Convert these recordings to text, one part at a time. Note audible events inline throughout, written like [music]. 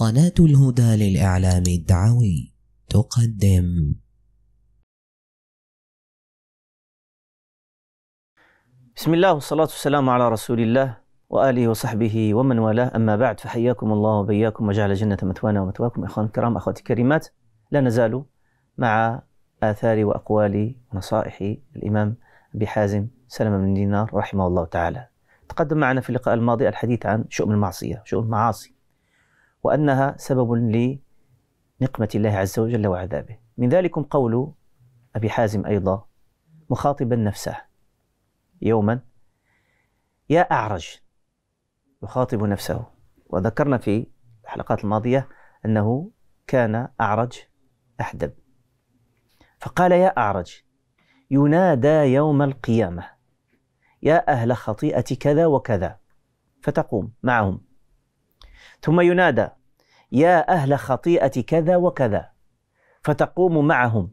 قناة الهدى للإعلام الدعوي تقدم بسم الله والصلاة والسلام على رسول الله وآله وصحبه ومن والاه أما بعد فحياكم الله وبياكم وجعل جنة مثوانا ومثواكم إخوان الكرام أخواتي الكريمات لا نزال مع آثار وأقوال ونصائح الإمام أبي حازم سلمة بن دينار رحمه الله تعالى تقدم معنا في اللقاء الماضي الحديث عن شؤم المعصية شؤم المعاصي وأنها سبب لنقمة الله عز وجل وعذابه من ذلكم قول أبي حازم أيضا مخاطبا نفسه يوما يا أعرج يخاطب نفسه وذكرنا في الحلقات الماضية أنه كان أعرج أحدب فقال يا أعرج ينادى يوم القيامة يا أهل خطيئة كذا وكذا فتقوم معهم ثم ينادى يا أهل خطيئة كذا وكذا فتقوم معهم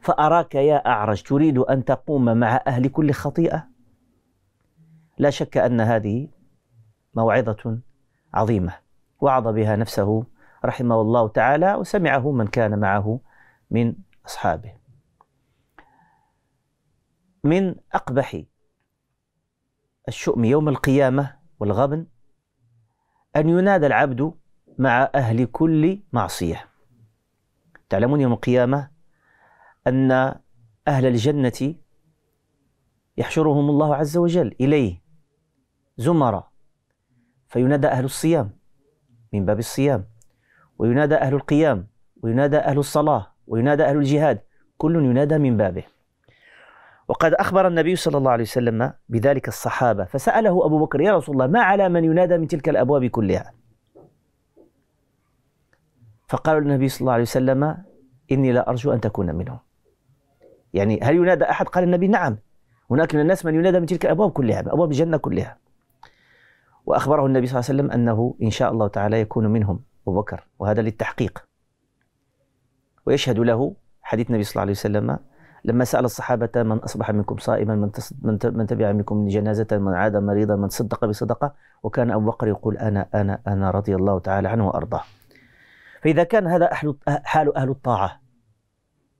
فأراك يا أعرج تريد أن تقوم مع أهل كل خطيئة لا شك أن هذه موعظة عظيمة وعظ بها نفسه رحمه الله تعالى وسمعه من كان معه من أصحابه من أقبح الشؤم يوم القيامة والغبن أن ينادى العبد مع أهل كل معصية تعلمون يوم القيامة أن أهل الجنة يحشرهم الله عز وجل إليه زمرا فينادى أهل الصيام من باب الصيام وينادى أهل القيام وينادى أهل الصلاة وينادى أهل الجهاد كل ينادى من بابه وقد أخبر النبي صلى الله عليه وسلم بذلك الصحابة فسأله أبو بكر يا رسول الله ما على من ينادى من تلك الأبواب كلها فقال النبي صلى الله عليه وسلم إني لا أرجو أن تكون منهم يعني هل ينادى أحد قال النبي نعم هناك من الناس من ينادى من تلك الأبواب كلها أبواب الجنة كلها وأخبره النبي صلى الله عليه وسلم أنه إن شاء الله تعالى يكون منهم أبو بكر وهذا للتحقيق ويشهد له حديث النبي صلى الله عليه وسلم لما سأل الصحابة من أصبح منكم صائما من, من, من تبع منكم جنازة من عاد مريضا من صدق بصدقة وكان أبو بكر يقول أنا أنا أنا رضي الله تعالى عنه وأرضاه فإذا كان هذا أهل حال أهل الطاعة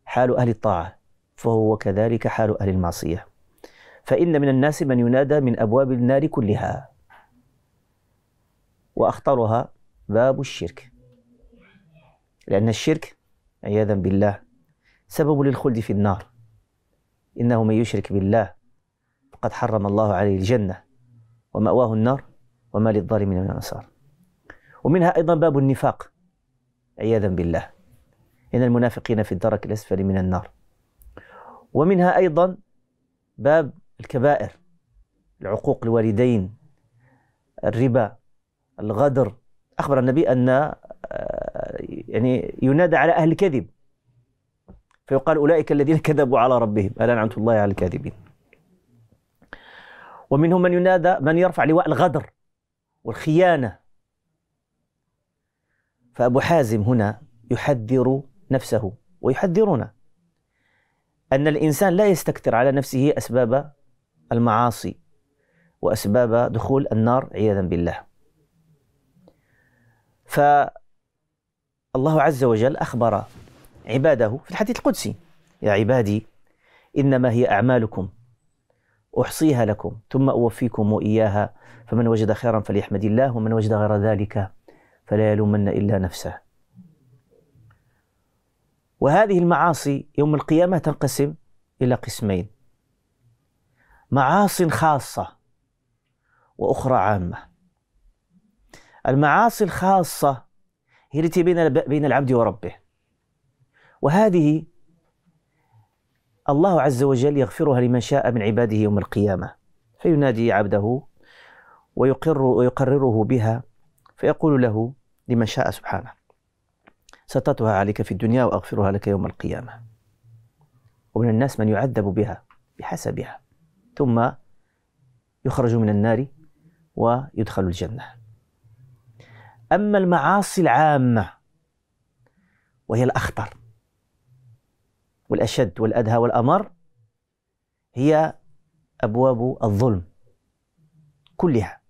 حال أهل الطاعة فهو كذلك حال أهل المعصية فإن من الناس من ينادى من أبواب النار كلها وأخطرها باب الشرك لأن الشرك عياذا بالله سبب للخلد في النار إنه من يشرك بالله فقد حرم الله عليه الجنة ومأواه النار وما للظالمين من أنصار ومنها أيضا باب النفاق عياذا بالله إن المنافقين في الدرك الأسفل من النار ومنها أيضا باب الكبائر العقوق الوالدين الربا الغدر أخبر النبي أن آه، يعني ينادى على أهل الكذب فيقال أولئك الذين كذبوا على ربهم ألا نعمت الله على الكاذبين ومنهم من ينادى من يرفع لواء الغدر والخيانة فأبو حازم هنا يحذر نفسه ويحذرنا أن الإنسان لا يستكثر على نفسه أسباب المعاصي وأسباب دخول النار عياذا بالله فالله عز وجل أخبر عباده في الحديث القدسي يا عبادي إنما هي أعمالكم أحصيها لكم ثم أوفيكم وإياها فمن وجد خيرا فليحمد الله ومن وجد غير ذلك فلا يلومن إلا نفسه وهذه المعاصي يوم القيامة تنقسم إلى قسمين معاصي خاصة وأخرى عامة المعاصي الخاصة هي التي بين بين العبد وربه وهذه الله عز وجل يغفرها لمن شاء من عباده يوم القيامة فينادي عبده ويقر ويقرره بها فيقول له لما شاء سبحانه سطتها عليك في الدنيا وأغفرها لك يوم القيامة ومن الناس من يعذب بها بحسبها ثم يخرج من النار ويدخل الجنة أما المعاصي العامة وهي الأخطر والأشد والأدهى والأمر هي أبواب الظلم كلها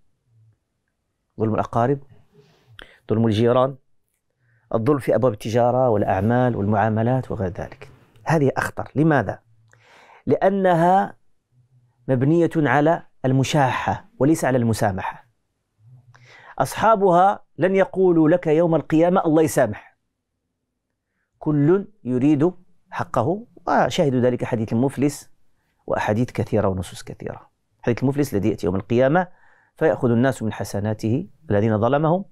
ظلم الأقارب ظلم الجيران الظلم في أبواب التجارة والأعمال والمعاملات وغير ذلك هذه أخطر لماذا؟ لأنها مبنية على المشاحة وليس على المسامحة أصحابها لن يقولوا لك يوم القيامة الله يسامح كل يريد حقه وشاهدوا ذلك حديث المفلس وأحاديث كثيرة ونصوص كثيرة حديث المفلس الذي يأتي يوم القيامة فيأخذ الناس من حسناته الذين ظلمهم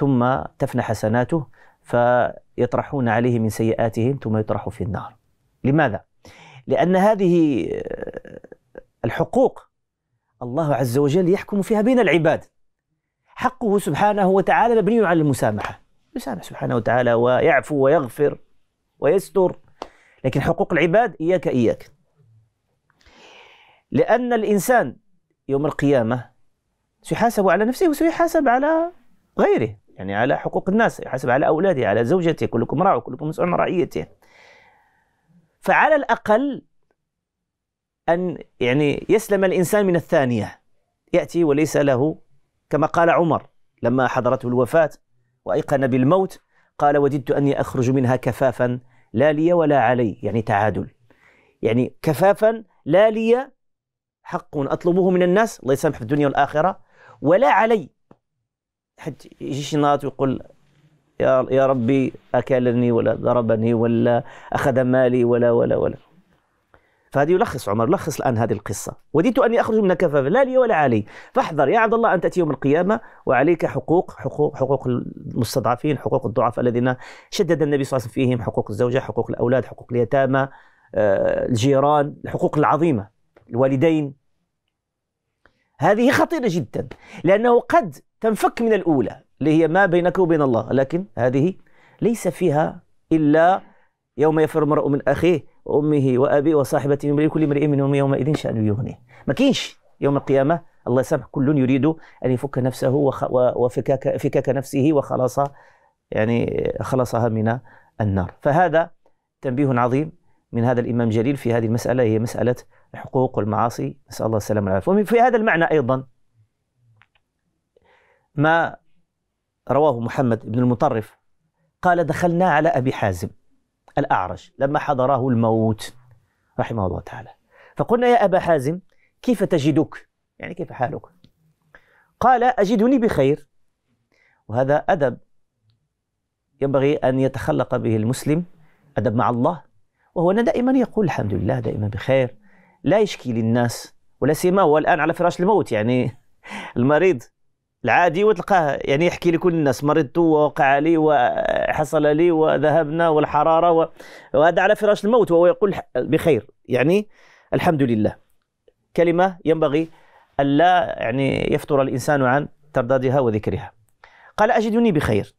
ثم تفنى حسناته فيطرحون عليه من سيئاتهم ثم يطرح في النار لماذا؟ لأن هذه آه، الحقوق الله عز وجل يحكم فيها بين العباد حقه سبحانه وتعالى مبني على المسامحة يسامح سبحانه وتعالى ويعفو ويغفر ويستر لكن حقوق العباد إياك إياك لأن الإنسان يوم القيامة سيحاسب على نفسه وسيحاسب على غيره يعني على حقوق الناس يحاسب على أولاده على زوجته كلكم راع وكلكم مسؤول عن رعيته فعلى الأقل أن يعني يسلم الإنسان من الثانية يأتي وليس له كما قال عمر لما حضرته الوفاة وأيقن بالموت قال وددت أني أخرج منها كفافا لا لي ولا علي يعني تعادل يعني كفافا لا لي حق أطلبه من الناس الله يسامح في الدنيا والآخرة ولا علي حد يجي شي ناط ويقول يا يا ربي اكلني ولا ضربني ولا اخذ مالي ولا ولا ولا فهذه يلخص عمر لخص الان هذه القصه وددت اني اخرج من كفافا لا لي ولا علي فاحذر يا عبد الله ان تاتي يوم القيامه وعليك حقوق حقوق حقوق المستضعفين حقوق الضعفاء الذين شدد النبي صلى الله عليه وسلم فيهم حقوق الزوجه حقوق الاولاد حقوق اليتامى آه، الجيران الحقوق العظيمه الوالدين هذه خطيره جدا لانه قد تنفك من الأولى اللي هي ما بينك وبين الله لكن هذه ليس فيها إلا يوم يفر المرء من أخيه وأمه وأبيه وصاحبته كل امرئ منهم يومئذ شأن يغنيه ما كاينش يوم القيامة الله يسامح كل يريد أن يفك نفسه وفكاك فكاك نفسه وخلاص يعني خلصها من النار فهذا تنبيه عظيم من هذا الإمام جليل في هذه المسألة هي مسألة الحقوق والمعاصي نسأل الله السلامة والعافية وفي هذا المعنى أيضا ما رواه محمد بن المطرف قال دخلنا على أبي حازم الأعرج لما حضره الموت رحمه الله تعالى فقلنا يا أبا حازم كيف تجدك يعني كيف حالك قال أجدني بخير وهذا أدب ينبغي أن يتخلق به المسلم أدب مع الله وهو أنا دائما يقول الحمد لله دائما بخير لا يشكي للناس ولا سيما هو الآن على فراش الموت يعني [laughs] المريض العادي وتلقاه يعني يحكي لكل الناس مرضت ووقع لي وحصل لي وذهبنا والحراره وهذا على فراش الموت وهو يقول بخير يعني الحمد لله كلمه ينبغي الا يعني يفتر الانسان عن تردادها وذكرها قال اجدني بخير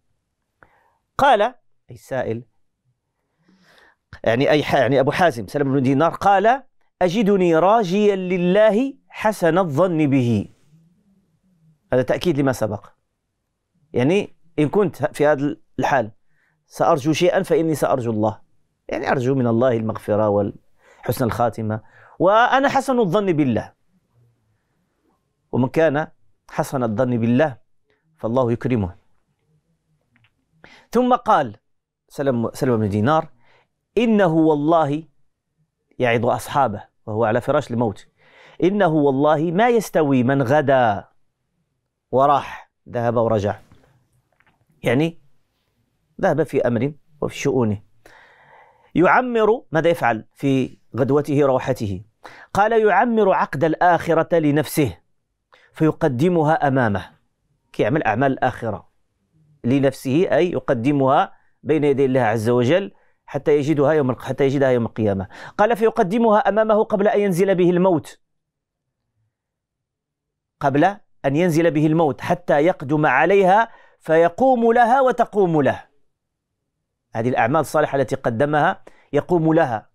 قال اي السائل يعني اي يعني ابو حازم سلم بن دينار قال اجدني راجيا لله حسن الظن به هذا تأكيد لما سبق يعني إن كنت في هذا الحال سأرجو شيئا فإني سأرجو الله يعني أرجو من الله المغفرة وحسن الخاتمة وأنا حسن الظن بالله ومن كان حسن الظن بالله فالله يكرمه ثم قال سلم سلم بن دينار إنه والله يعظ أصحابه وهو على فراش الموت إنه والله ما يستوي من غدا وراح ذهب ورجع يعني ذهب في أمر وفي شؤونه يعمر ماذا يفعل في غدوته روحته قال يعمر عقد الآخرة لنفسه فيقدمها أمامه كيعمل أعمال الآخرة لنفسه أي يقدمها بين يدي الله عز وجل حتى يجدها يوم حتى يجدها يوم القيامة قال فيقدمها أمامه قبل أن ينزل به الموت قبل أن ينزل به الموت حتى يقدم عليها فيقوم لها وتقوم له هذه الأعمال الصالحة التي قدمها يقوم لها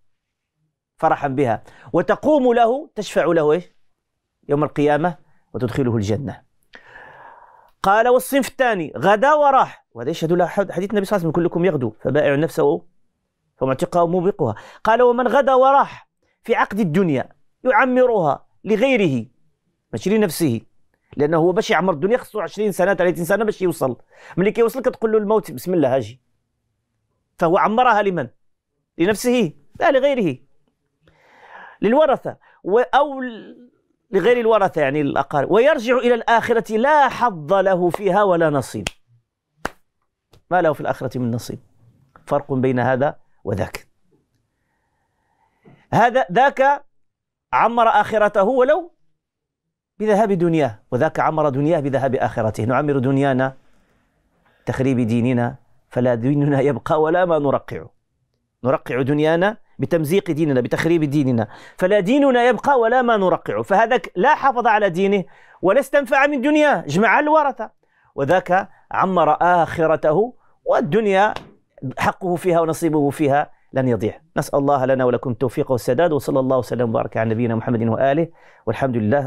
فرحا بها وتقوم له تشفع له إيه؟ يوم القيامة وتدخله الجنة قال والصنف الثاني غدا وراح وهذا يشهد له حديث النبي صلى الله عليه وسلم كلكم يغدو فبائع نفسه فمعتقها وموبقها قال ومن غدا وراح في عقد الدنيا يعمرها لغيره ماشي لنفسه لانه هو باش يعمر الدنيا خصو 20 سنه 30 سنه باش يوصل ملي كيوصل كتقول له الموت بسم الله هاجي فهو عمرها لمن لنفسه لا لغيره للورثه او لغير الورثه يعني الاقارب ويرجع الى الاخره لا حظ له فيها ولا نصيب ما له في الاخره من نصيب فرق بين هذا وذاك هذا ذاك عمر اخرته ولو بذهاب دنياه وذاك عمر دنياه بذهاب آخرته نعمر دنيانا تخريب ديننا فلا ديننا يبقى ولا ما نرقعه نرقع دنيانا بتمزيق ديننا بتخريب ديننا فلا ديننا يبقى ولا ما نرقعه فهذاك لا حافظ على دينه ولا استنفع من دنياه جمع الورثة وذاك عمر آخرته والدنيا حقه فيها ونصيبه فيها لن يضيع نسأل الله لنا ولكم التوفيق والسداد وصلى الله وسلم وبارك على نبينا محمد وآله والحمد لله